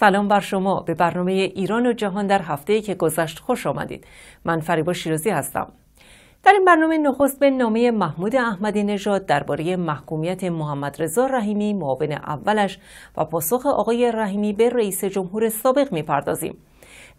سلام بر شما به برنامه ایران و جهان در هفته که گذشت خوش آمدید من فریبا شیرازی هستم در این برنامه نخست به نامه محمود احمدی نژاد درباره محکومیت محمد رضا رحیمی معاون اولش و پاسخ آقای رحیمی به رئیس جمهور سابق میپردازیم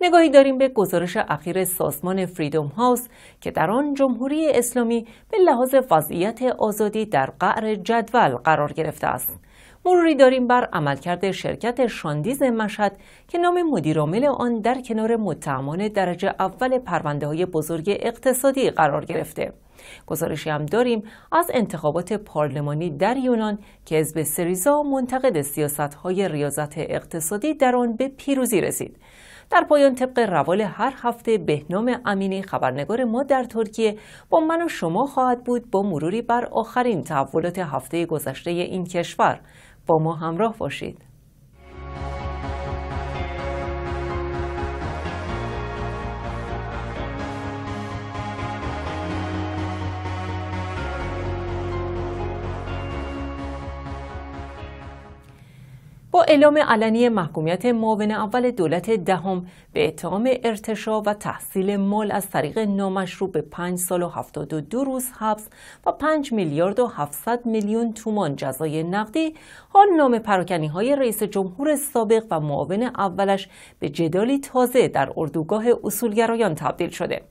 نگاهی داریم به گزارش اخیر سازمان فریدوم هاوس که در آن جمهوری اسلامی به لحاظ وضعیت آزادی در قعر جدول قرار گرفته است مروری داریم بر عملکرد شرکت شاندیز مشهد که نام مدیرعامل آن در کنار متهمان درجه اول پرونده های بزرگ اقتصادی قرار گرفته گزارشی هم داریم از انتخابات پارلمانی در یونان که حزب سریزا منتقد سیاست های ریاضت اقتصادی در آن به پیروزی رسید در پایان طبق روال هر هفته بهنام امینی خبرنگار ما در ترکیه با من و شما خواهد بود با مروری بر آخرین تحولات هفته گذشته این کشور با ما همراه باشید با اعلام علنی محکومیت معاون اول دولت دهم به اتهام ارتشا و تحصیل مال از طریق نامشروع به 5 سال و 72 روز حبس و 5 میلیارد و 700 میلیون تومان جزای نقدی حال نام پراکنی های رئیس جمهور سابق و معاون اولش به جدالی تازه در اردوگاه اصولگرایان تبدیل شده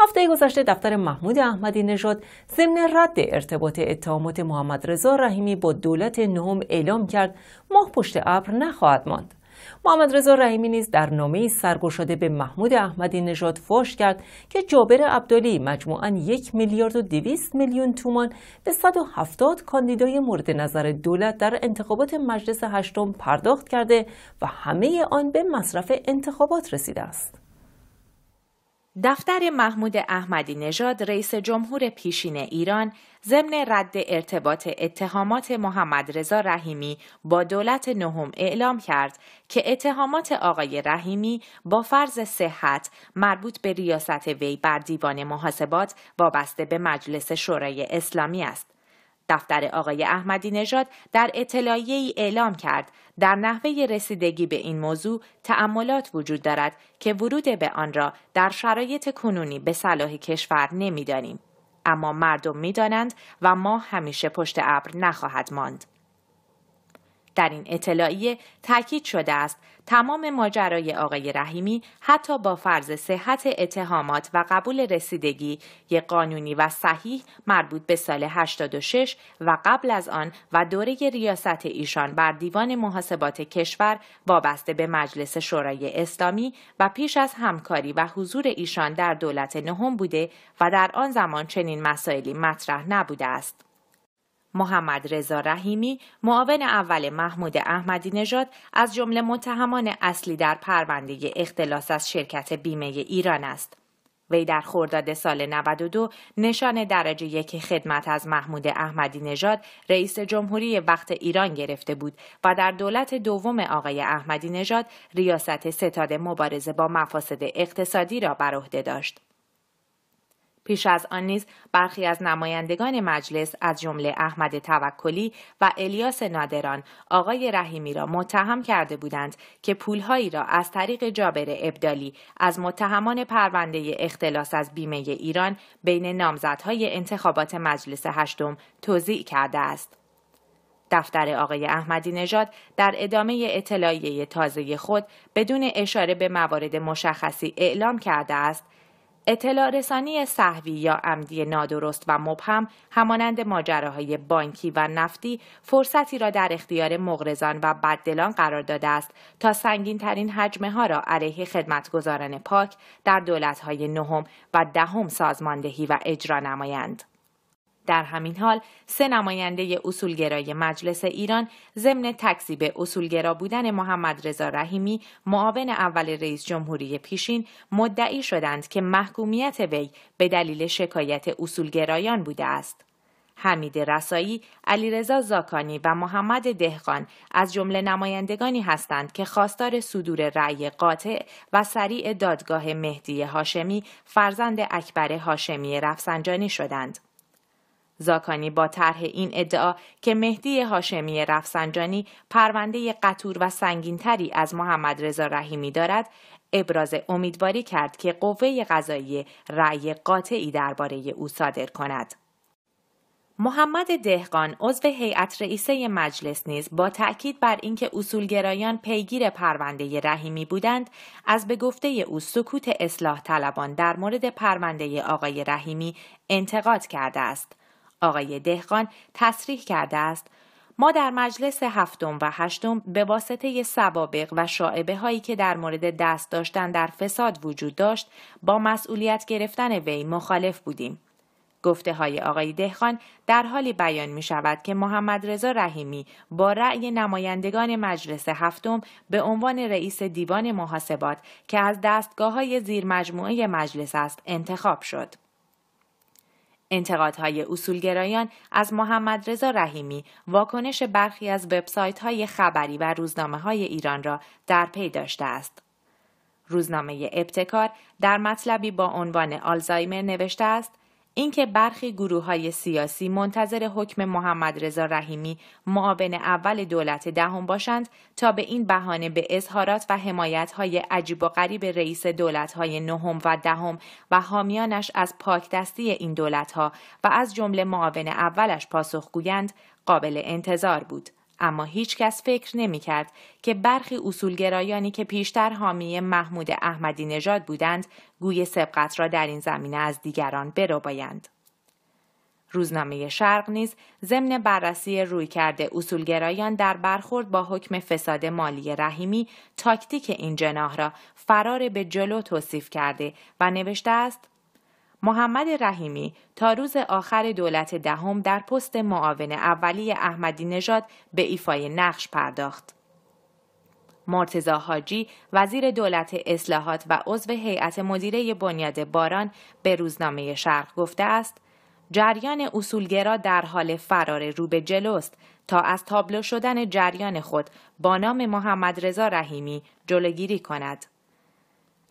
هفته گذشته دفتر محمود احمدی نژاد ضمن رد ارتباط اتهامات محمد رضا رحیمی با دولت نهم اعلام کرد ماه پشت ابر نخواهد ماند محمد رضا رحیمی نیز در نامه سرگشاده به محمود احمدی نژاد فاش کرد که جابر عبدالی مجموعاً یک میلیارد و دویست میلیون تومان به 170 کاندیدای مورد نظر دولت در انتخابات مجلس هشتم پرداخت کرده و همه آن به مصرف انتخابات رسیده است. دفتر محمود احمدی نژاد رئیس جمهور پیشین ایران ضمن رد ارتباط اتهامات محمد رضا رحیمی با دولت نهم اعلام کرد که اتهامات آقای رحیمی با فرض صحت مربوط به ریاست وی بر دیوان محاسبات وابسته به مجلس شورای اسلامی است. دفتر آقای احمدی نژاد در اطلاعیه ای اعلام کرد در نحوه رسیدگی به این موضوع تأملات وجود دارد که ورود به آن را در شرایط کنونی به صلاح کشور نمیدانیم اما مردم میدانند و ما همیشه پشت ابر نخواهد ماند در این اطلاعیه تاکید شده است تمام ماجرای آقای رحیمی حتی با فرض صحت اتهامات و قبول رسیدگی یک قانونی و صحیح مربوط به سال 86 و قبل از آن و دوره ریاست ایشان بر دیوان محاسبات کشور وابسته به مجلس شورای اسلامی و پیش از همکاری و حضور ایشان در دولت نهم بوده و در آن زمان چنین مسائلی مطرح نبوده است. محمد رضا رحیمی معاون اول محمود احمدی نژاد از جمله متهمان اصلی در پرونده اختلاس از شرکت بیمه ایران است. وی در خرداد سال 92 نشان درجه یک خدمت از محمود احمدی نژاد رئیس جمهوری وقت ایران گرفته بود و در دولت دوم آقای احمدی نژاد ریاست ستاد مبارزه با مفاسد اقتصادی را بر عهده داشت. پیش از آن نیز برخی از نمایندگان مجلس از جمله احمد توکلی و الیاس نادران آقای رحیمی را متهم کرده بودند که پولهایی را از طریق جابر ابدالی از متهمان پرونده اختلاس از بیمه ایران بین نامزدهای انتخابات مجلس هشتم توضیع کرده است. دفتر آقای احمدی نژاد در ادامه اطلاعیه تازه خود بدون اشاره به موارد مشخصی اعلام کرده است اطلاع رسانی صحوی یا عمدی نادرست و مبهم همانند ماجراهای بانکی و نفتی فرصتی را در اختیار مغرزان و بددلان قرار داده است تا سنگین ترین حجمه ها را علیه خدمتگزاران پاک در دولت های نهم و دهم سازماندهی و اجرا نمایند. در همین حال سه نماینده اصولگرای مجلس ایران ضمن تکذیب اصولگرا بودن محمد رضا رحیمی معاون اول رئیس جمهوری پیشین مدعی شدند که محکومیت وی به دلیل شکایت اصولگرایان بوده است. حمید رسایی، علیرضا زاکانی و محمد دهقان از جمله نمایندگانی هستند که خواستار صدور رأی قاطع و سریع دادگاه مهدی هاشمی فرزند اکبر هاشمی رفسنجانی شدند. زاکانی با طرح این ادعا که مهدی هاشمی رفسنجانی پرونده قطور و سنگینتری از محمد رضا رحیمی دارد ابراز امیدواری کرد که قوه قضایی رأی قاطعی درباره او صادر کند محمد دهقان عضو هیئت رئیسه مجلس نیز با تاکید بر اینکه اصولگرایان پیگیر پرونده رحیمی بودند از به گفته او سکوت اصلاح طلبان در مورد پرونده آقای رحیمی انتقاد کرده است آقای دهقان تصریح کرده است ما در مجلس هفتم و هشتم به واسطه سوابق و شاعبه هایی که در مورد دست داشتن در فساد وجود داشت با مسئولیت گرفتن وی مخالف بودیم. گفته های آقای دهخان در حالی بیان می شود که محمد رضا رحیمی با رأی نمایندگان مجلس هفتم به عنوان رئیس دیوان محاسبات که از دستگاه های زیر مجموعه مجلس است انتخاب شد. انتقادهای اصولگرایان از محمد رضا رحیمی واکنش برخی از های خبری و روزنامه های ایران را در پی داشته است. روزنامه ابتکار در مطلبی با عنوان آلزایمر نوشته است اینکه برخی گروه های سیاسی منتظر حکم محمد رضا رحیمی معاون اول دولت دهم باشند تا به این بهانه به اظهارات و حمایت های عجیب و غریب رئیس دولت های نهم و دهم و حامیانش از پاک دستی این دولت ها و از جمله معاون اولش پاسخ گویند قابل انتظار بود. اما هیچ کس فکر نمی کرد که برخی اصولگرایانی که پیشتر حامی محمود احمدی نژاد بودند گوی سبقت را در این زمینه از دیگران برو روزنامه شرق نیز ضمن بررسی روی کرده اصولگرایان در برخورد با حکم فساد مالی رحیمی تاکتیک این جناح را فرار به جلو توصیف کرده و نوشته است محمد رحیمی تا روز آخر دولت دهم در پست معاون اولی احمدی نژاد به ایفای نقش پرداخت. مرتزا حاجی وزیر دولت اصلاحات و عضو هیئت مدیره بنیاد باران به روزنامه شرق گفته است جریان اصولگرا در حال فرار رو به جلوست تا از تابلو شدن جریان خود با نام محمد رضا رحیمی جلوگیری کند.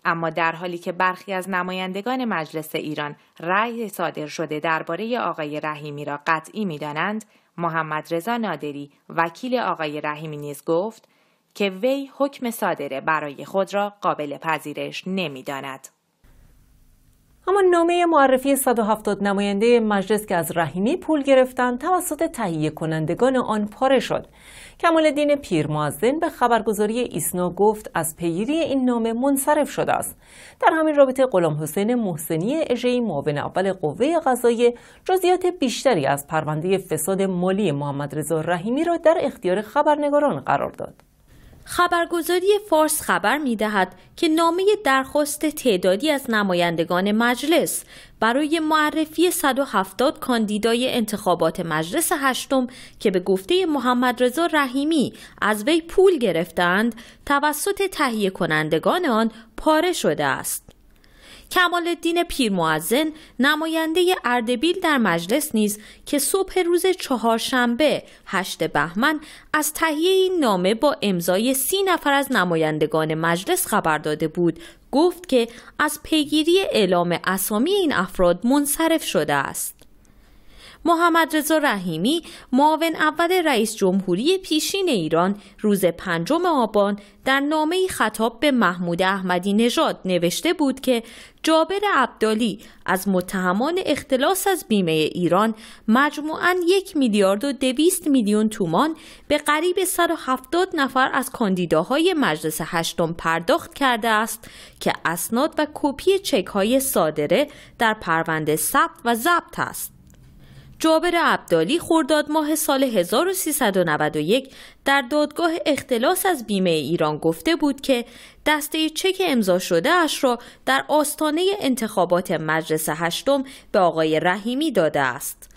اما در حالی که برخی از نمایندگان مجلس ایران رأی صادر شده درباره آقای رحیمی را قطعی میدانند محمد رضا نادری وکیل آقای رحیمی نیز گفت که وی حکم صادره برای خود را قابل پذیرش داند. اما نامه معرفی 170 نماینده مجلس که از رحیمی پول گرفتن توسط تهیه کنندگان آن پاره شد. کمال پیر پیرمازن به خبرگزاری ایسنا گفت از پیگیری این نامه منصرف شده است. در همین رابطه قلام حسین محسنی اجهی معاون اول قوه قضاییه جزیات بیشتری از پرونده فساد مالی محمد رضا رحیمی را در اختیار خبرنگاران قرار داد. خبرگزاری فارس خبر می دهد که نامه درخواست تعدادی از نمایندگان مجلس برای معرفی 170 کاندیدای انتخابات مجلس هشتم که به گفته محمد رضا رحیمی از وی پول گرفتند توسط تهیه کنندگان آن پاره شده است. کمال الدین معزن نماینده اردبیل در مجلس نیز که صبح روز چهارشنبه 8 بهمن از تهیه این نامه با امضای سی نفر از نمایندگان مجلس خبر داده بود گفت که از پیگیری اعلام اسامی این افراد منصرف شده است محمد رضا رحیمی معاون اول رئیس جمهوری پیشین ایران روز پنجم آبان در نامه خطاب به محمود احمدی نژاد نوشته بود که جابر عبدالی از متهمان اختلاس از بیمه ایران مجموعاً یک میلیارد و دویست میلیون تومان به قریب 170 نفر از کاندیداهای مجلس هشتم پرداخت کرده است که اسناد و کپی چک های صادره در پرونده ثبت و ضبط است. جابر عبدالی خرداد ماه سال 1391 در دادگاه اختلاس از بیمه ایران گفته بود که دسته چک امضا شده اش را در آستانه انتخابات مجلس هشتم به آقای رحیمی داده است.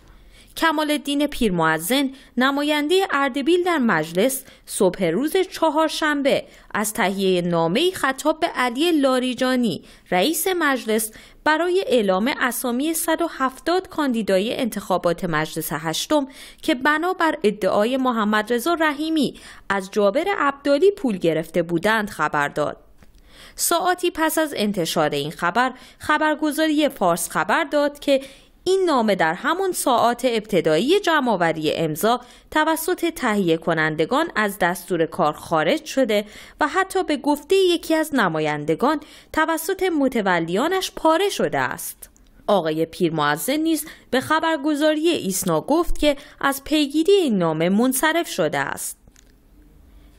کمال الدین پیرمعزن نماینده اردبیل در مجلس صبح روز چهارشنبه از تهیه نامهی خطاب به علی لاریجانی رئیس مجلس برای اعلام اسامی 170 کاندیدای انتخابات مجلس هشتم که بنابر ادعای محمد رضا رحیمی از جابر عبدالی پول گرفته بودند خبر داد. ساعتی پس از انتشار این خبر خبرگزاری فارس خبر داد که این نامه در همون ساعات ابتدایی جمعآوری امضا توسط تهیه کنندگان از دستور کار خارج شده و حتی به گفته یکی از نمایندگان توسط متولیانش پاره شده است. آقای پیرمعزه نیز به خبرگزاری ایسنا گفت که از پیگیری این نامه منصرف شده است.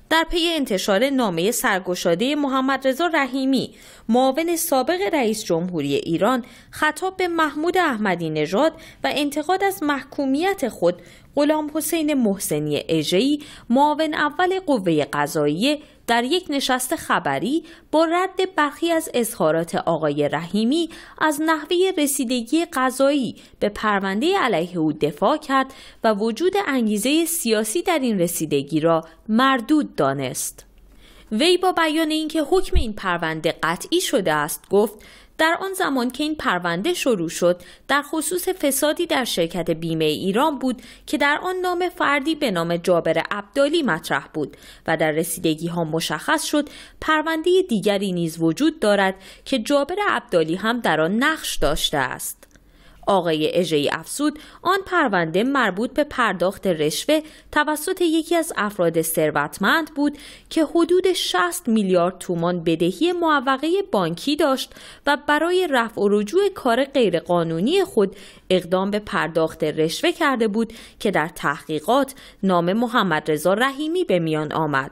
در پی انتشار نامه سرگشاده محمد رضا رحیمی معاون سابق رئیس جمهوری ایران خطاب به محمود احمدی نژاد و انتقاد از محکومیت خود غلام حسین محسنی اجهی معاون اول قوه قضاییه در یک نشست خبری با رد برخی از اظهارات آقای رحیمی از نحوه رسیدگی قضایی به پرونده علیه او دفاع کرد و وجود انگیزه سیاسی در این رسیدگی را مردود دانست. وی با بیان اینکه حکم این پرونده قطعی شده است گفت در آن زمان که این پرونده شروع شد در خصوص فسادی در شرکت بیمه ایران بود که در آن نام فردی به نام جابر عبدالی مطرح بود و در رسیدگی ها مشخص شد پرونده دیگری نیز وجود دارد که جابر عبدالی هم در آن نقش داشته است آقای اژه‌ای افسود آن پرونده مربوط به پرداخت رشوه توسط یکی از افراد ثروتمند بود که حدود 60 میلیارد تومان بدهی معوقه بانکی داشت و برای رفع و رجوع کار غیرقانونی خود اقدام به پرداخت رشوه کرده بود که در تحقیقات نام محمد رضا رحیمی به میان آمد.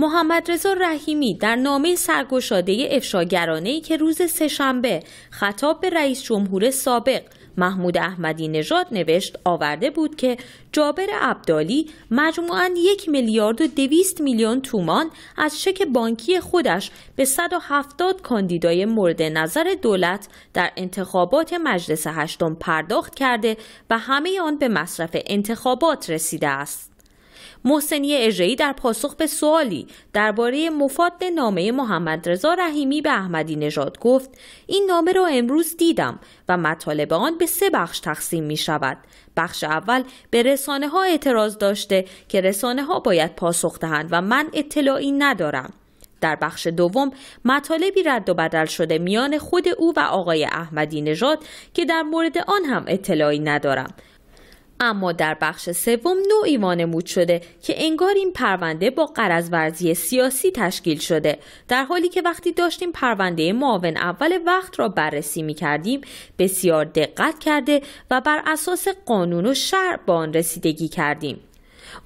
محمد رضا رحیمی در نامه سرگشاده افشاگرانه ای که روز سهشنبه خطاب به رئیس جمهور سابق محمود احمدی نژاد نوشت آورده بود که جابر عبدالی مجموعاً یک میلیارد و دویست میلیون تومان از شک بانکی خودش به 170 کاندیدای مورد نظر دولت در انتخابات مجلس هشتم پرداخت کرده و همه آن به مصرف انتخابات رسیده است. محسنی اجرایی در پاسخ به سوالی درباره مفاد نامه محمد رضا رحیمی به احمدی نژاد گفت این نامه را امروز دیدم و مطالب آن به سه بخش تقسیم می شود بخش اول به رسانه ها اعتراض داشته که رسانه ها باید پاسخ دهند و من اطلاعی ندارم در بخش دوم مطالبی رد و بدل شده میان خود او و آقای احمدی نژاد که در مورد آن هم اطلاعی ندارم اما در بخش سوم نوعی وانمود شده که انگار این پرونده با قرض سیاسی تشکیل شده در حالی که وقتی داشتیم پرونده معاون اول وقت را بررسی می کردیم بسیار دقت کرده و بر اساس قانون و شرع با آن رسیدگی کردیم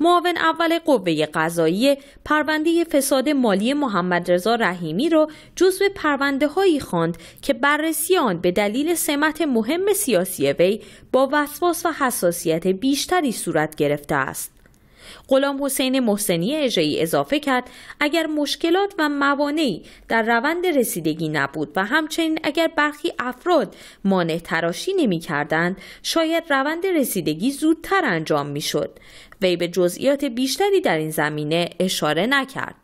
معاون اول قوه قضایی پرونده فساد مالی محمد رضا رحیمی را جزو پرونده هایی خواند که بررسی آن به دلیل سمت مهم سیاسی وی با وسواس و حساسیت بیشتری صورت گرفته است. غلام حسین محسنی اجرایی اضافه کرد اگر مشکلات و موانعی در روند رسیدگی نبود و همچنین اگر برخی افراد مانع تراشی نمی کردند شاید روند رسیدگی زودتر انجام می شد. وی به جزئیات بیشتری در این زمینه اشاره نکرد.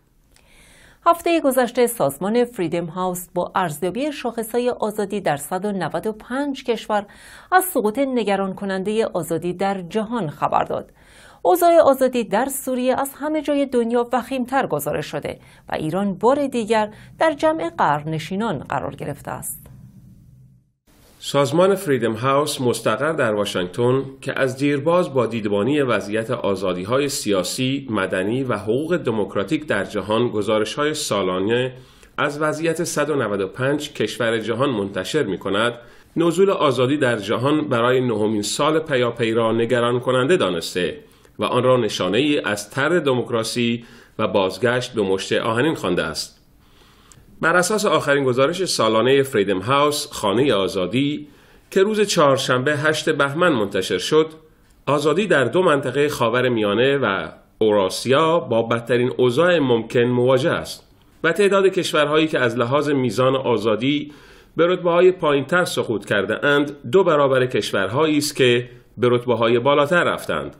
هفته گذشته سازمان فریدم هاوس با ارزیابی شاخصهای آزادی در 195 کشور از سقوط نگران کننده آزادی در جهان خبر داد. اوضاع آزادی در سوریه از همه جای دنیا وخیمتر گزارش شده و ایران بار دیگر در جمع قرنشینان قرار گرفته است. سازمان فریدم هاوس مستقر در واشنگتن که از دیرباز با دیدبانی وضعیت آزادی های سیاسی، مدنی و حقوق دموکراتیک در جهان گزارش های سالانه از وضعیت 195 کشور جهان منتشر می کند، نزول آزادی در جهان برای نهمین سال پیاپی را نگران کننده دانسته و آن را نشانه ای از تر دموکراسی و بازگشت به مشت آهنین خوانده است. بر اساس آخرین گزارش سالانه فریدم هاوس خانه آزادی که روز چهارشنبه هشت بهمن منتشر شد، آزادی در دو منطقه خاور میانه و اوراسیا با بدترین اوضاع ممکن مواجه است و تعداد کشورهایی که از لحاظ میزان آزادی به رتبه های پایین تر سقوط کرده اند دو برابر کشورهایی است که به رتبه های بالاتر رفتند.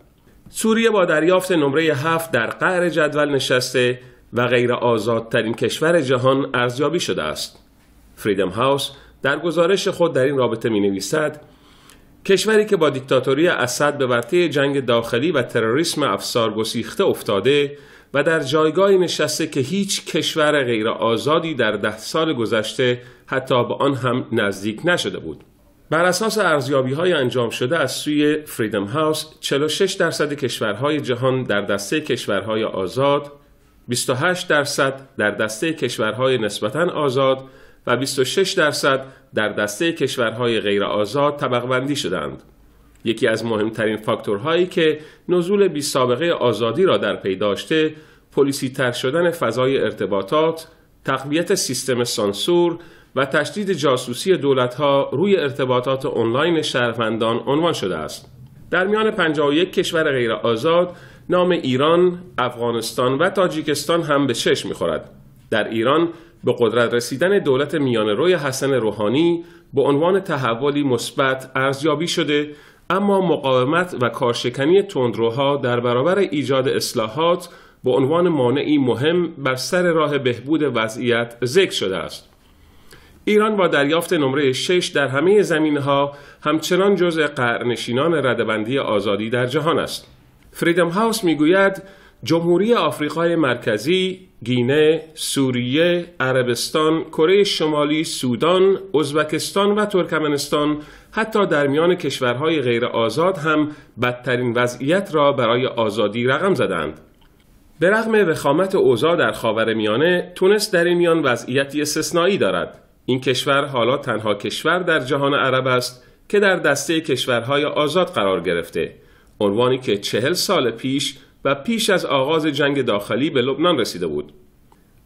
سوریه با دریافت نمره هفت در قهر جدول نشسته و غیر آزادترین کشور جهان ارزیابی شده است. فریدم هاوس در گزارش خود در این رابطه می نویسد کشوری که با دیکتاتوری اسد به ورطه جنگ داخلی و تروریسم افسار گسیخته افتاده و در جایگاهی نشسته که هیچ کشور غیر آزادی در ده سال گذشته حتی به آن هم نزدیک نشده بود. بر اساس ارزیابی های انجام شده از سوی فریدم هاوس 46 درصد کشورهای جهان در دسته کشورهای آزاد 28 درصد در دسته کشورهای نسبتا آزاد و 26 درصد در دسته کشورهای غیر آزاد طبق بندی شدند. یکی از مهمترین فاکتورهایی که نزول بی سابقه آزادی را در پی داشته پلیسی تر شدن فضای ارتباطات، تقویت سیستم سانسور و تشدید جاسوسی دولتها روی ارتباطات آنلاین شهروندان عنوان شده است. در میان 51 کشور غیر آزاد نام ایران، افغانستان و تاجیکستان هم به چشم میخورد. در ایران به قدرت رسیدن دولت میان روی حسن روحانی به عنوان تحولی مثبت ارزیابی شده اما مقاومت و کارشکنی تندروها در برابر ایجاد اصلاحات به عنوان مانعی مهم بر سر راه بهبود وضعیت ذکر شده است. ایران با دریافت نمره 6 در همه زمینها همچنان جزء قرنشینان ردبندی آزادی در جهان است. فریدم هاوس میگوید جمهوری آفریقای مرکزی، گینه، سوریه، عربستان، کره شمالی، سودان، ازبکستان و ترکمنستان حتی در میان کشورهای غیر آزاد هم بدترین وضعیت را برای آزادی رقم زدند. به رغم وخامت اوضاع در خاور میانه، تونس در این میان وضعیتی استثنایی دارد. این کشور حالا تنها کشور در جهان عرب است که در دسته کشورهای آزاد قرار گرفته عنوانی که چهل سال پیش و پیش از آغاز جنگ داخلی به لبنان رسیده بود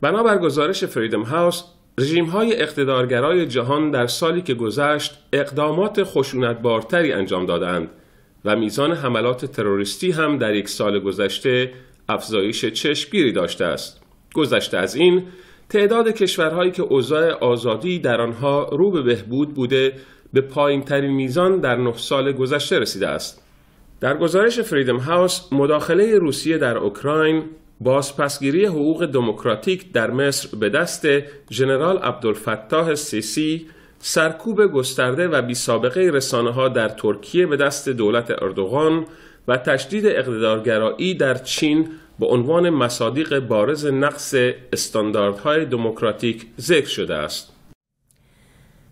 بنابر گزارش فریدم هاوس رژیم های اقتدارگرای جهان در سالی که گذشت اقدامات خشونتبارتری انجام دادند و میزان حملات تروریستی هم در یک سال گذشته افزایش چشمگیری داشته است گذشته از این تعداد کشورهایی که اوضاع آزادی در آنها رو به بهبود بوده به پایین ترین میزان در نه سال گذشته رسیده است. در گزارش فریدم هاوس مداخله روسیه در اوکراین بازپسگیری حقوق دموکراتیک در مصر به دست ژنرال عبدالفتاح سیسی سرکوب گسترده و بی سابقه رسانه ها در ترکیه به دست دولت اردوغان و تشدید اقتدارگرایی در چین به عنوان مصادیق بارز نقص استانداردهای دموکراتیک ذکر شده است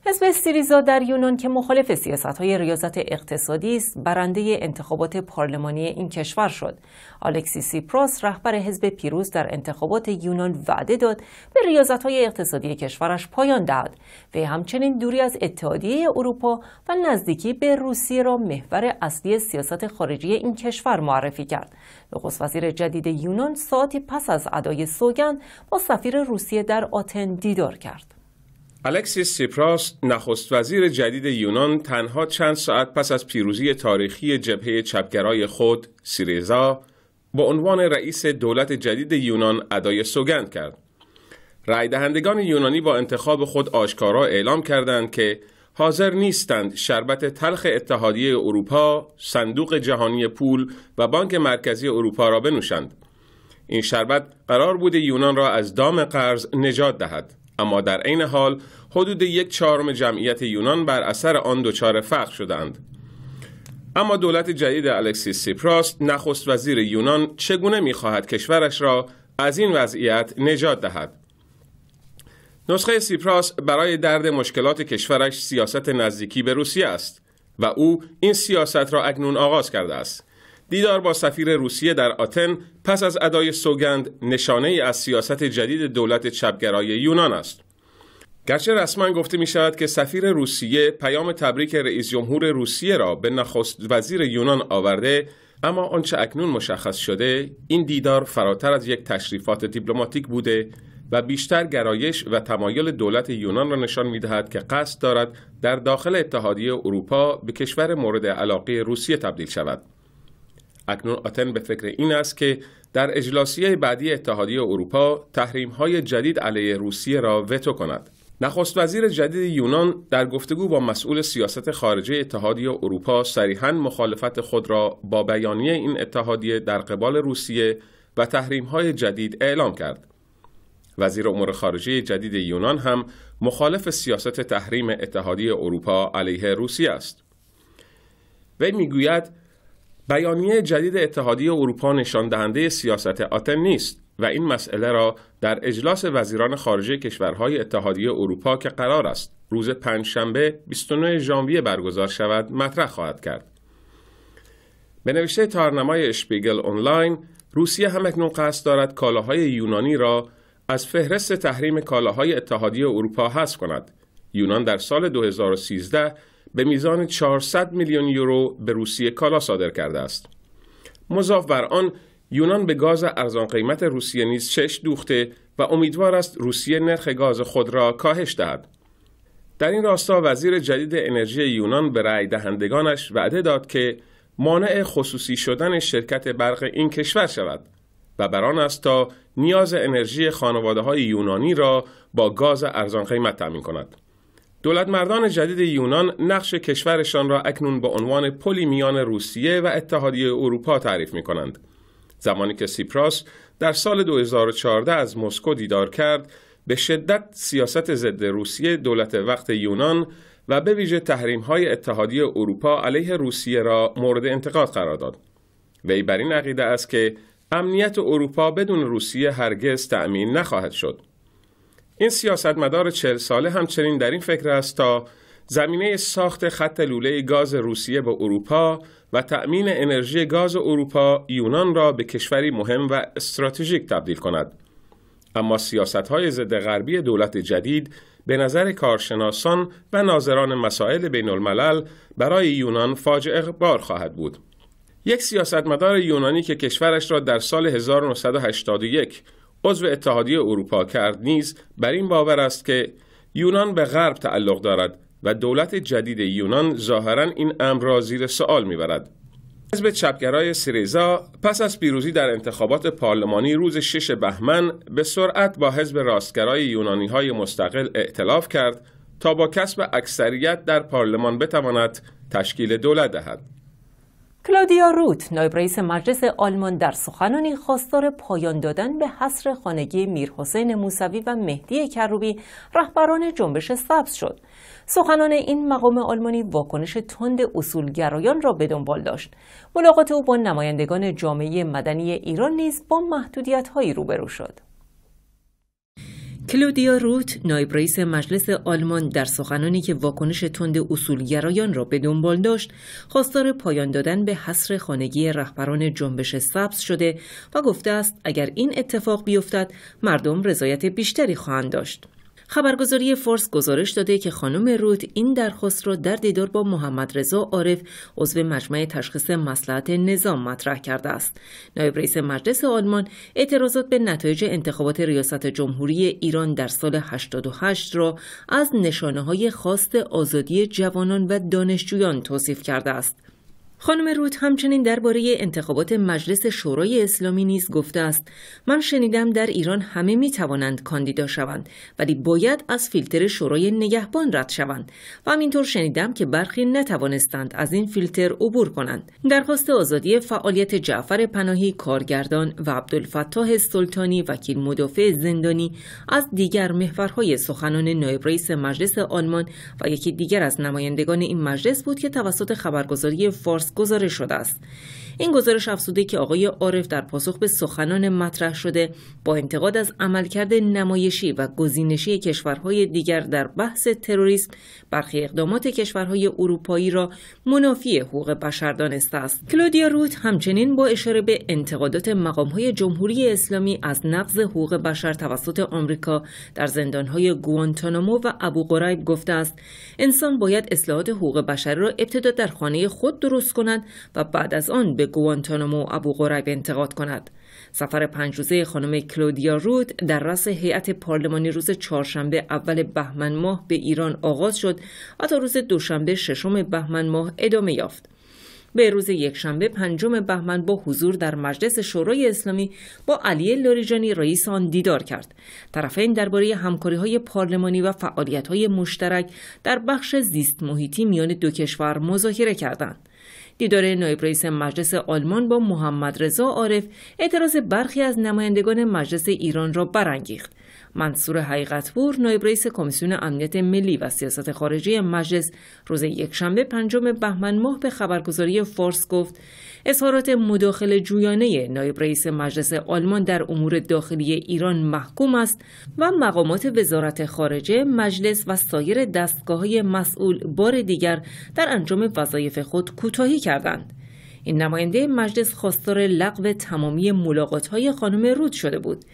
حزب سیریزا در یونان که مخالف سیاست های ریاست اقتصادی است برنده انتخابات پارلمانی این کشور شد آلکسی سیپراس رهبر حزب پیروز در انتخابات یونان وعده داد به ریاضت های اقتصادی کشورش پایان دهد و همچنین دوری از اتحادیه اروپا و نزدیکی به روسیه را محور اصلی سیاست خارجی این کشور معرفی کرد نخست وزیر جدید یونان ساعتی پس از ادای سوگند با سفیر روسیه در آتن دیدار کرد الکسیس سیپراس نخست وزیر جدید یونان تنها چند ساعت پس از پیروزی تاریخی جبهه چپگرای خود سیریزا با عنوان رئیس دولت جدید یونان ادای سوگند کرد. رای دهندگان یونانی با انتخاب خود آشکارا اعلام کردند که حاضر نیستند شربت تلخ اتحادیه اروپا، صندوق جهانی پول و بانک مرکزی اروپا را بنوشند. این شربت قرار بود یونان را از دام قرض نجات دهد. اما در عین حال حدود یک چهارم جمعیت یونان بر اثر آن دچار فقر شدند اما دولت جدید الکسیس سیپراس نخست وزیر یونان چگونه میخواهد کشورش را از این وضعیت نجات دهد نسخه سیپراس برای درد مشکلات کشورش سیاست نزدیکی به روسیه است و او این سیاست را اکنون آغاز کرده است دیدار با سفیر روسیه در آتن پس از ادای سوگند نشانه ای از سیاست جدید دولت چپگرای یونان است. گرچه رسما گفته می شود که سفیر روسیه پیام تبریک رئیس جمهور روسیه را به نخست وزیر یونان آورده اما آنچه اکنون مشخص شده این دیدار فراتر از یک تشریفات دیپلماتیک بوده و بیشتر گرایش و تمایل دولت یونان را نشان می دهد که قصد دارد در داخل اتحادیه اروپا به کشور مورد علاقه روسیه تبدیل شود. اکنون آتن به فکر این است که در اجلاسیه بعدی اتحادیه اروپا تحریم های جدید علیه روسیه را وتو کند. نخست وزیر جدید یونان در گفتگو با مسئول سیاست خارجه اتحادیه اروپا صریحا مخالفت خود را با بیانیه این اتحادیه در قبال روسیه و تحریم های جدید اعلام کرد. وزیر امور خارجه جدید یونان هم مخالف سیاست تحریم اتحادیه اروپا علیه روسیه است. وی میگوید بیانیه جدید اتحادیه اروپا نشان دهنده سیاست آتن نیست و این مسئله را در اجلاس وزیران خارجه کشورهای اتحادیه اروپا که قرار است روز پنجشنبه 29 ژانویه برگزار شود مطرح خواهد کرد. به نوشته تارنمای اشپیگل آنلاین روسیه هم اکنون قصد دارد کالاهای یونانی را از فهرست تحریم کالاهای اتحادیه اروپا حذف کند. یونان در سال 2013 به میزان 400 میلیون یورو به روسیه کالا صادر کرده است. مضاف بر آن یونان به گاز ارزان قیمت روسیه نیز چش دوخته و امیدوار است روسیه نرخ گاز خود را کاهش دهد. در این راستا وزیر جدید انرژی یونان به رأی دهندگانش وعده داد که مانع خصوصی شدن شرکت برق این کشور شود و بر آن است تا نیاز انرژی خانواده های یونانی را با گاز ارزان قیمت تامین کند. دولت مردان جدید یونان نقش کشورشان را اکنون به عنوان پلی میان روسیه و اتحادیه اروپا تعریف می کنند. زمانی که سیپراس در سال 2014 از مسکو دیدار کرد، به شدت سیاست ضد روسیه دولت وقت یونان و به ویژه های اتحادیه اروپا علیه روسیه را مورد انتقاد قرار داد. وی بر این عقیده است که امنیت اروپا بدون روسیه هرگز تأمین نخواهد شد. این سیاستمدار چهل ساله همچنین در این فکر است تا زمینه ساخت خط لوله گاز روسیه به اروپا و تأمین انرژی گاز اروپا یونان را به کشوری مهم و استراتژیک تبدیل کند اما سیاست های ضد غربی دولت جدید به نظر کارشناسان و ناظران مسائل بین الملل برای یونان فاجعه بار خواهد بود یک سیاستمدار یونانی که کشورش را در سال 1981 عضو اتحادیه اروپا کرد نیز بر این باور است که یونان به غرب تعلق دارد و دولت جدید یونان ظاهرا این امر را زیر سوال میبرد حزب چپگرای سریزا پس از پیروزی در انتخابات پارلمانی روز شش بهمن به سرعت با حزب راستگرای یونانی های مستقل ائتلاف کرد تا با کسب اکثریت در پارلمان بتواند تشکیل دولت دهد. کلودیا روت نایب رئیس مجلس آلمان در سخنانی خواستار پایان دادن به حصر خانگی میرحسین موسوی و مهدی کروبی رهبران جنبش سبز شد سخنان این مقام آلمانی واکنش تند اصولگرایان را به دنبال داشت ملاقات او با نمایندگان جامعه مدنی ایران نیز با محدودیت هایی روبرو شد کلودیا روت نایب رئیس مجلس آلمان در سخنانی که واکنش تند اصولگرایان را به دنبال داشت خواستار پایان دادن به حصر خانگی رهبران جنبش سبز شده و گفته است اگر این اتفاق بیفتد مردم رضایت بیشتری خواهند داشت خبرگزاری فارس گزارش داده که خانم رود این درخواست را در دیدار با محمد رضا عارف عضو مجمع تشخیص مسلحت نظام مطرح کرده است نایب رئیس مجلس آلمان اعتراضات به نتایج انتخابات ریاست جمهوری ایران در سال 88 را از نشانه های خواست آزادی جوانان و دانشجویان توصیف کرده است خانم روت همچنین درباره انتخابات مجلس شورای اسلامی نیز گفته است من شنیدم در ایران همه می توانند کاندیدا شوند ولی باید از فیلتر شورای نگهبان رد شوند و همینطور شنیدم که برخی نتوانستند از این فیلتر عبور کنند درخواست آزادی فعالیت جعفر پناهی کارگردان و عبدالفتاح سلطانی وکیل مدافع زندانی از دیگر محورهای سخنان نایب رئیس مجلس آلمان و یکی دیگر از نمایندگان این مجلس بود که توسط خبرگزاری فارس گزارش شده است این گزارش افزوده که آقای عارف در پاسخ به سخنان مطرح شده با انتقاد از عملکرد نمایشی و گزینشی کشورهای دیگر در بحث تروریسم برخی اقدامات کشورهای اروپایی را منافی حقوق بشر دانسته است کلودیا روت همچنین با اشاره به انتقادات مقامهای جمهوری اسلامی از نقض حقوق بشر توسط آمریکا در زندانهای گوانتانامو و ابو ابوغریب گفته است انسان باید اصلاحات حقوق بشر را ابتدا در خانه خود درست کند و بعد از آن به گوانتانامو ابو غریب انتقاد کند. سفر پنج روزه خانم کلودیا رود در رأس هیئت پارلمانی روز چهارشنبه اول بهمن ماه به ایران آغاز شد و تا روز دوشنبه ششم بهمن ماه ادامه یافت. به روز یکشنبه پنجم بهمن با حضور در مجلس شورای اسلامی با علی لاریجانی رئیس آن دیدار کرد طرفین درباره همکاری های پارلمانی و فعالیت های مشترک در بخش زیست محیطی میان دو کشور مذاکره کردند دیدار نایب رئیس مجلس آلمان با محمد رضا عارف اعتراض برخی از نمایندگان مجلس ایران را برانگیخت منصور حقیقتپور نایب رئیس کمیسیون امنیت ملی و سیاست خارجی مجلس روز یکشنبه پنجم بهمن ماه به خبرگزاری فارس گفت اظهارات مداخله جویانه نایب رئیس مجلس آلمان در امور داخلی ایران محکوم است و مقامات وزارت خارجه مجلس و سایر دستگاه‌های مسئول بار دیگر در انجام وظایف خود کوتاهی کردند این نماینده مجلس خواستار لغو تمامی ملاقات های خانم رود شده بود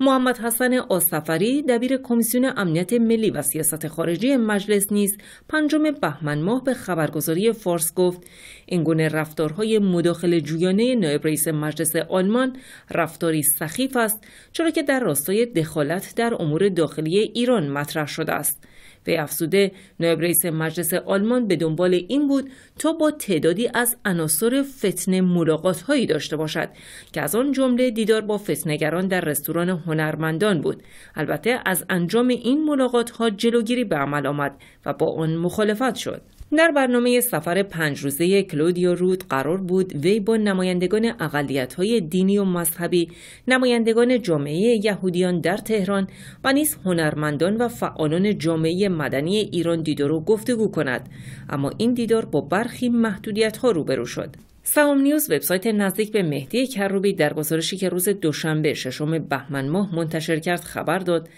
محمد حسن آسفری دبیر کمیسیون امنیت ملی و سیاست خارجی مجلس نیز پنجم بهمن ماه به خبرگزاری فارس گفت اینگونه رفتارهای مداخله جویانه نایب رئیس مجلس آلمان رفتاری سخیف است چرا که در راستای دخالت در امور داخلی ایران مطرح شده است به افزوده نایب رئیس مجلس آلمان به دنبال این بود تا با تعدادی از عناصر فتنه ملاقات هایی داشته باشد که از آن جمله دیدار با فتنگران در رستوران هنرمندان بود البته از انجام این ملاقات ها جلوگیری به عمل آمد و با آن مخالفت شد در برنامه سفر پنج روزه کلودیو رود قرار بود وی با نمایندگان اقلیت‌های دینی و مذهبی، نمایندگان جامعه یهودیان در تهران و نیز هنرمندان و فعالان جامعه مدنی ایران دیدار گفتگو کند، اما این دیدار با برخی محدودیت‌ها روبرو شد. سهام نیوز وبسایت نزدیک به مهدی کروبی در گزارشی که روز دوشنبه ششم بهمن ماه منتشر کرد خبر داد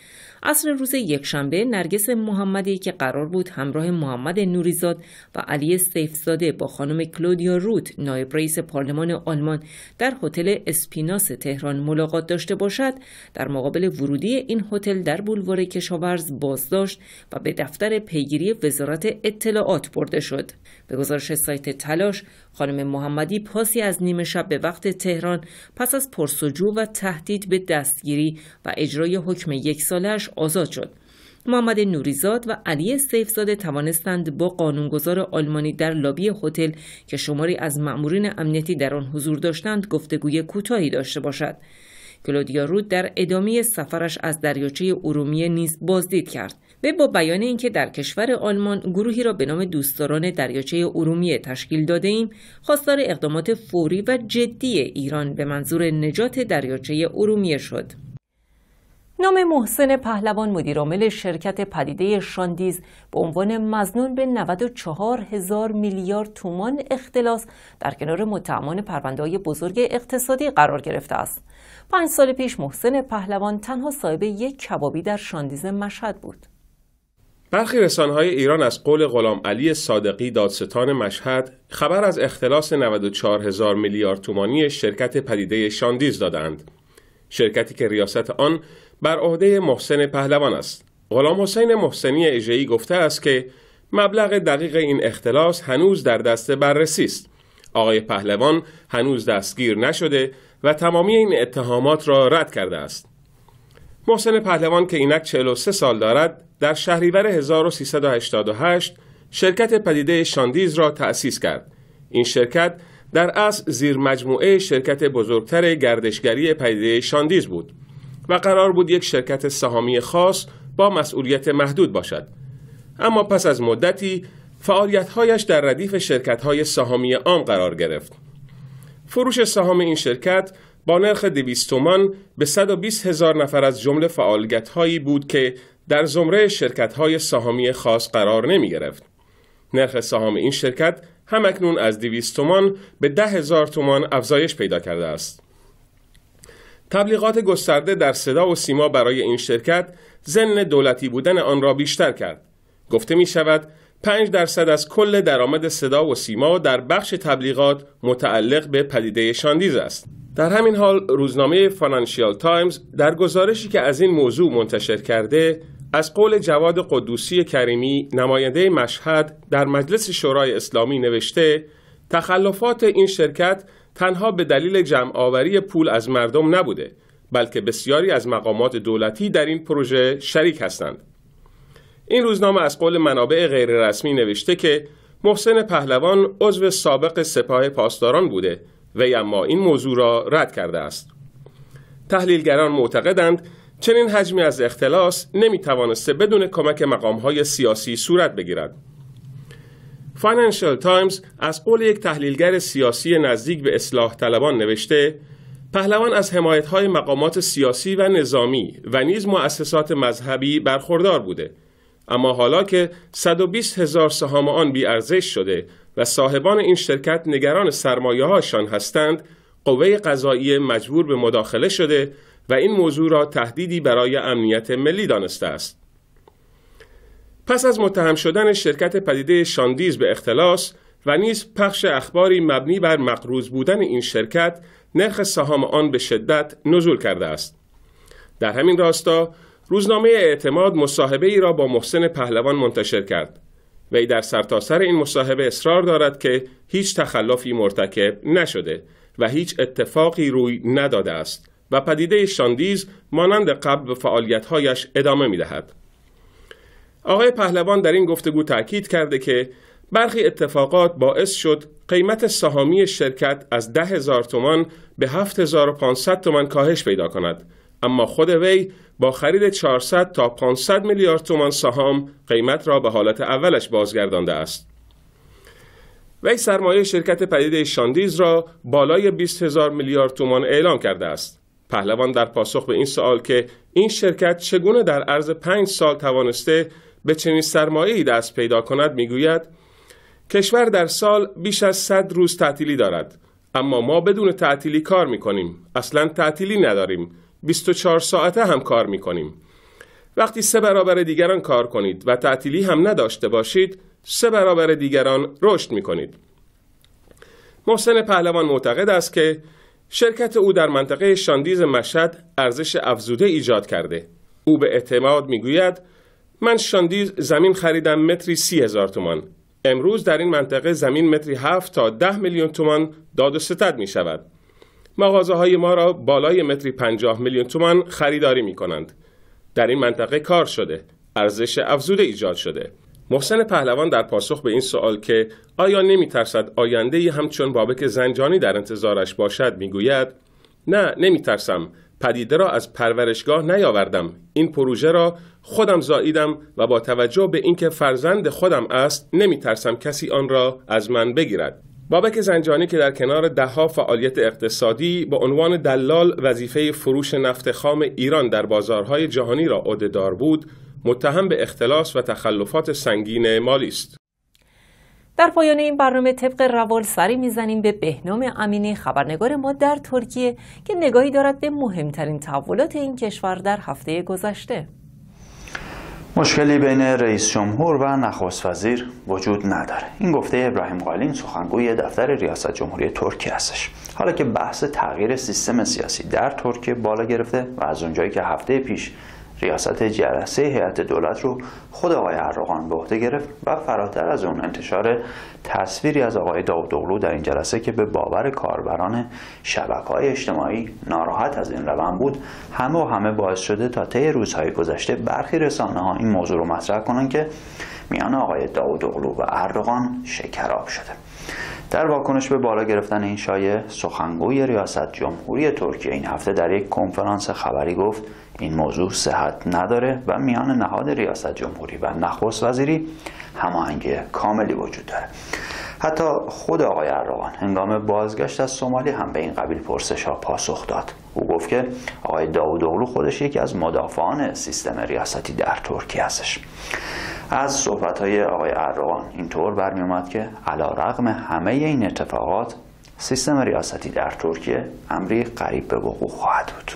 عصر روز یکشنبه نرگس محمدی که قرار بود همراه محمد نوریزاد و علی سیفزاده با خانم کلودیا روت نایب رئیس پارلمان آلمان در هتل اسپیناس تهران ملاقات داشته باشد در مقابل ورودی این هتل در بلوار کشاورز بازداشت و به دفتر پیگیری وزارت اطلاعات برده شد به گزارش سایت تلاش خانم محمدی پاسی از نیمه شب به وقت تهران پس از پرسجو و تهدید به دستگیری و اجرای حکم یک سالش آزاد شد. محمد نوریزاد و علی سیفزاده توانستند با قانونگذار آلمانی در لابی هتل که شماری از مأمورین امنیتی در آن حضور داشتند گفتگوی کوتاهی داشته باشد کلودیا رود در ادامه سفرش از دریاچه ارومیه نیز بازدید کرد به با بیان اینکه در کشور آلمان گروهی را به نام دوستداران دریاچه ارومیه تشکیل داده ایم خواستار اقدامات فوری و جدی ایران به منظور نجات دریاچه ارومیه شد نام محسن پهلوان مدیرعامل شرکت پدیده شاندیز به عنوان مزنون به 94 هزار میلیارد تومان اختلاس در کنار متهمان پروندههای بزرگ اقتصادی قرار گرفته است. پنج سال پیش محسن پهلوان تنها صاحب یک کبابی در شاندیز مشهد بود. برخی های ایران از قول غلام علی صادقی دادستان مشهد خبر از اختلاس 94 هزار میلیارد تومانی شرکت پدیده شاندیز دادند. شرکتی که ریاست آن بر عهده محسن پهلوان است. غلام حسین محسنی اجرایی گفته است که مبلغ دقیق این اختلاس هنوز در دست بررسی است. آقای پهلوان هنوز دستگیر نشده و تمامی این اتهامات را رد کرده است. محسن پهلوان که اینک 43 سال دارد در شهریور 1388 شرکت پدیده شاندیز را تأسیس کرد. این شرکت در اصل زیر مجموعه شرکت بزرگتر گردشگری پدیده شاندیز بود و قرار بود یک شرکت سهامی خاص با مسئولیت محدود باشد. اما پس از مدتی فعالیتهایش در ردیف شرکتهای سهامی عام قرار گرفت. فروش سهام این شرکت با نرخ 200 تومان به 120 هزار نفر از جمله فعالیت هایی بود که در زمره شرکت های سهامی خاص قرار نمی گرفت. نرخ سهام این شرکت اکنون از 200 تومان به 10 هزار تومان افزایش پیدا کرده است. تبلیغات گسترده در صدا و سیما برای این شرکت زن دولتی بودن آن را بیشتر کرد. گفته می شود 5 درصد از کل درآمد صدا و سیما در بخش تبلیغات متعلق به پدیده شاندیز است. در همین حال روزنامه فانانشیال تایمز در گزارشی که از این موضوع منتشر کرده از قول جواد قدوسی کریمی نماینده مشهد در مجلس شورای اسلامی نوشته تخلفات این شرکت تنها به دلیل جمع آوری پول از مردم نبوده بلکه بسیاری از مقامات دولتی در این پروژه شریک هستند این روزنامه از قول منابع غیررسمی نوشته که محسن پهلوان عضو سابق سپاه پاسداران بوده وی اما این موضوع را رد کرده است تحلیلگران معتقدند چنین حجمی از اختلاس نمیتوانسته بدون کمک مقامهای سیاسی صورت بگیرد فاینانشال تایمز از قول یک تحلیلگر سیاسی نزدیک به اصلاح طلبان نوشته پهلوان از حمایت های مقامات سیاسی و نظامی و نیز مؤسسات مذهبی برخوردار بوده اما حالا که 120 هزار سهام آن بیارزش شده و صاحبان این شرکت نگران سرمایه هاشان هستند قوه قضایی مجبور به مداخله شده و این موضوع را تهدیدی برای امنیت ملی دانسته است. پس از متهم شدن شرکت پدیده شاندیز به اختلاس و نیز پخش اخباری مبنی بر مقروض بودن این شرکت نرخ سهام آن به شدت نزول کرده است. در همین راستا روزنامه اعتماد مصاحبه ای را با محسن پهلوان منتشر کرد. وی در سرتاسر سر این مصاحبه اصرار دارد که هیچ تخلفی مرتکب نشده و هیچ اتفاقی روی نداده است و پدیده شاندیز مانند قبل به فعالیتهایش ادامه می دهد. آقای پهلوان در این گفتگو تاکید کرده که برخی اتفاقات باعث شد قیمت سهامی شرکت از ده هزار تومان به 7500 تومان کاهش پیدا کند اما خود وی با خرید 400 تا 500 میلیارد تومان سهام قیمت را به حالت اولش بازگردانده است. وی سرمایه شرکت پدیده شاندیز را بالای 20 هزار میلیارد تومان اعلام کرده است. پهلوان در پاسخ به این سوال که این شرکت چگونه در عرض پنج سال توانسته به چنین سرمایه‌ای دست پیدا کند میگوید کشور در سال بیش از 100 روز تعطیلی دارد اما ما بدون تعطیلی کار میکنیم اصلا تعطیلی نداریم 24 ساعته هم کار می کنیم. وقتی سه برابر دیگران کار کنید و تعطیلی هم نداشته باشید سه برابر دیگران رشد می کنید. محسن پهلوان معتقد است که شرکت او در منطقه شاندیز مشهد ارزش افزوده ایجاد کرده. او به اعتماد می گوید من شاندیز زمین خریدم متری سی هزار تومان. امروز در این منطقه زمین متری هفت تا ده میلیون تومان داد و ستد می شود. مغازه های ما را بالای متری پنجاه میلیون تومان خریداری می کنند. در این منطقه کار شده. ارزش افزوده ایجاد شده. محسن پهلوان در پاسخ به این سوال که آیا نمی ترسد آینده ای همچون بابک زنجانی در انتظارش باشد می گوید نه نمی ترسم پدیده را از پرورشگاه نیاوردم این پروژه را خودم زاییدم و با توجه به اینکه فرزند خودم است نمی ترسم کسی آن را از من بگیرد بابک زنجانی که در کنار دهها فعالیت اقتصادی با عنوان دلال وظیفه فروش نفت خام ایران در بازارهای جهانی را عهدهدار بود متهم به اختلاس و تخلفات سنگین مالی است در پایان این برنامه طبق روال سری میزنیم به بهنام امینی خبرنگار ما در ترکیه که نگاهی دارد به مهمترین تحولات این کشور در هفته گذشته مشکلی بین رئیس جمهور و نخست وزیر وجود نداره این گفته ابراهیم قالین سخنگوی دفتر ریاست جمهوری ترکیه هستش حالا که بحث تغییر سیستم سیاسی در ترکیه بالا گرفته و از اونجایی که هفته پیش ریاست جلسه هیئت دولت رو خود آقای اردوغان به عهده گرفت و فراتر از اون انتشار تصویری از آقای داودوغلو در این جلسه که به باور کاربران شبکه اجتماعی ناراحت از این روند بود همه و همه باعث شده تا طی روزهای گذشته برخی رسانه ها این موضوع رو مطرح کنن که میان آقای داودوغلو و اردوغان شکراب شده در واکنش به بالا گرفتن این شایعه سخنگوی ریاست جمهوری ترکیه این هفته در یک کنفرانس خبری گفت این موضوع صحت نداره و میان نهاد ریاست جمهوری و نخست وزیری هماهنگی کاملی وجود داره حتی خود آقای اردوغان هنگام بازگشت از سومالی هم به این قبیل پرسش ها پاسخ داد او گفت که آقای اغلو خودش یکی از مدافعان سیستم ریاستی در ترکیه هستش از صحبت های آقای اردوغان اینطور برمی اومد که علا رقم همه این اتفاقات سیستم ریاستی در ترکیه امری قریب به وقوع خواهد بود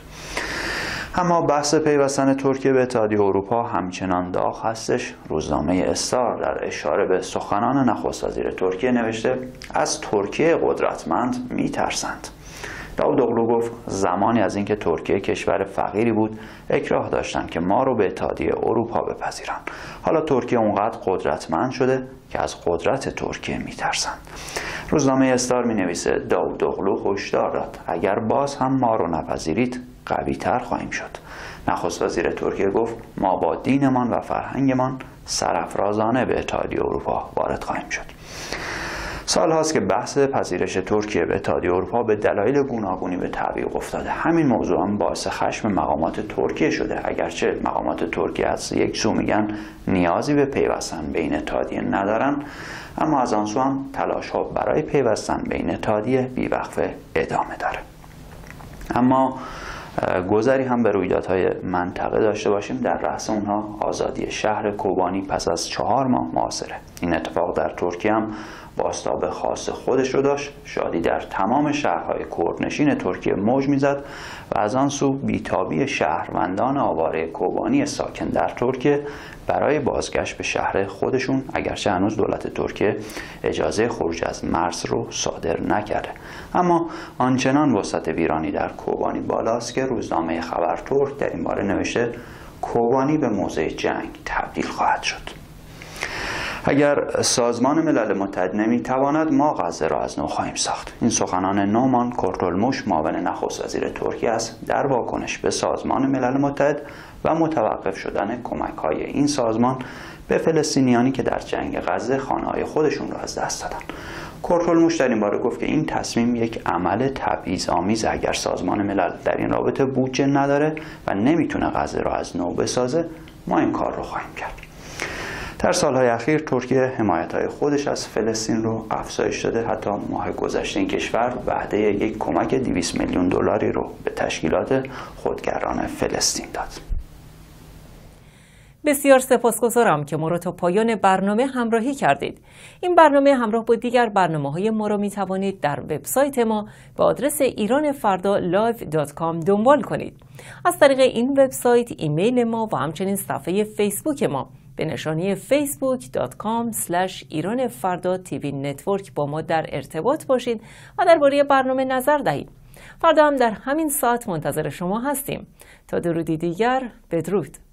اما بحث پیوستن ترکیه به اتحادیه اروپا همچنان داغ هستش روزنامه استار در اشاره به سخنان نخست وزیر ترکیه نوشته از ترکیه قدرتمند میترسند اغلو گفت زمانی از اینکه ترکیه کشور فقیری بود اکراه داشتند که ما رو به اتحادیه اروپا بپذیرن حالا ترکیه اونقدر قدرتمند شده که از قدرت ترکیه میترسند روزنامه استار می نویسه اغلو هشدار داد اگر باز هم ما رو نپذیرید قوی تر خواهیم شد نخست وزیر ترکیه گفت ما با دینمان و فرهنگمان سرافرازانه به اتحادیه اروپا وارد خواهیم شد سال هاست که بحث پذیرش ترکیه به اتحادیه اروپا به دلایل گوناگونی به تعویق افتاده همین موضوع هم باعث خشم مقامات ترکیه شده اگرچه مقامات ترکیه از یک سو میگن نیازی به پیوستن به این اتحادیه ندارن اما از آن سو هم تلاش ها برای پیوستن به این اتحادیه بیوقفه ادامه داره اما گذری هم به رویدادهای منطقه داشته باشیم در رأس اونها آزادی شهر کوبانی پس از چهار ماه معاصره این اتفاق در ترکیه هم باستاب خاص خودش رو داشت شادی در تمام شهرهای کردنشین ترکیه موج میزد و از آن سو بیتابی شهروندان آواره کوبانی ساکن در ترکیه برای بازگشت به شهر خودشون اگرچه هنوز دولت ترکیه اجازه خروج از مرز رو صادر نکرده اما آنچنان وسط ویرانی در کوبانی بالاست که روزنامه خبر ترک در این باره نوشته کوبانی به موضع جنگ تبدیل خواهد شد اگر سازمان ملل متحد نمیتواند ما غزه را از نو خواهیم ساخت این سخنان نومان کورتولموش معاون نخست وزیر ترکیه است در واکنش به سازمان ملل متحد و متوقف شدن کمک های این سازمان به فلسطینیانی که در جنگ غزه خانه های خودشون را از دست دادن کورتولموش در این باره گفت که این تصمیم یک عمل تبعیض آمیز اگر سازمان ملل در این رابطه بودجه نداره و نمیتونه غزه را از نو بسازه ما این کار رو خواهیم کرد در سالهای اخیر ترکیه حمایتهای خودش از فلسطین رو افزایش داده حتی ماه گذشته این کشور وعده یک کمک 200 میلیون دلاری رو به تشکیلات خودگران فلسطین داد بسیار سپاسگزارم که ما را تا پایان برنامه همراهی کردید. این برنامه همراه با دیگر برنامه های ما رو می توانید در وبسایت ما به آدرس ایران فردا live.com دنبال کنید. از طریق این وبسایت ایمیل ما و همچنین صفحه فیسبوک ما به نشانی facebook.com ایران فردا تیوی نتورک با ما در ارتباط باشید و درباره برنامه نظر دهید فردا هم در همین ساعت منتظر شما هستیم تا درودی دیگر بدرود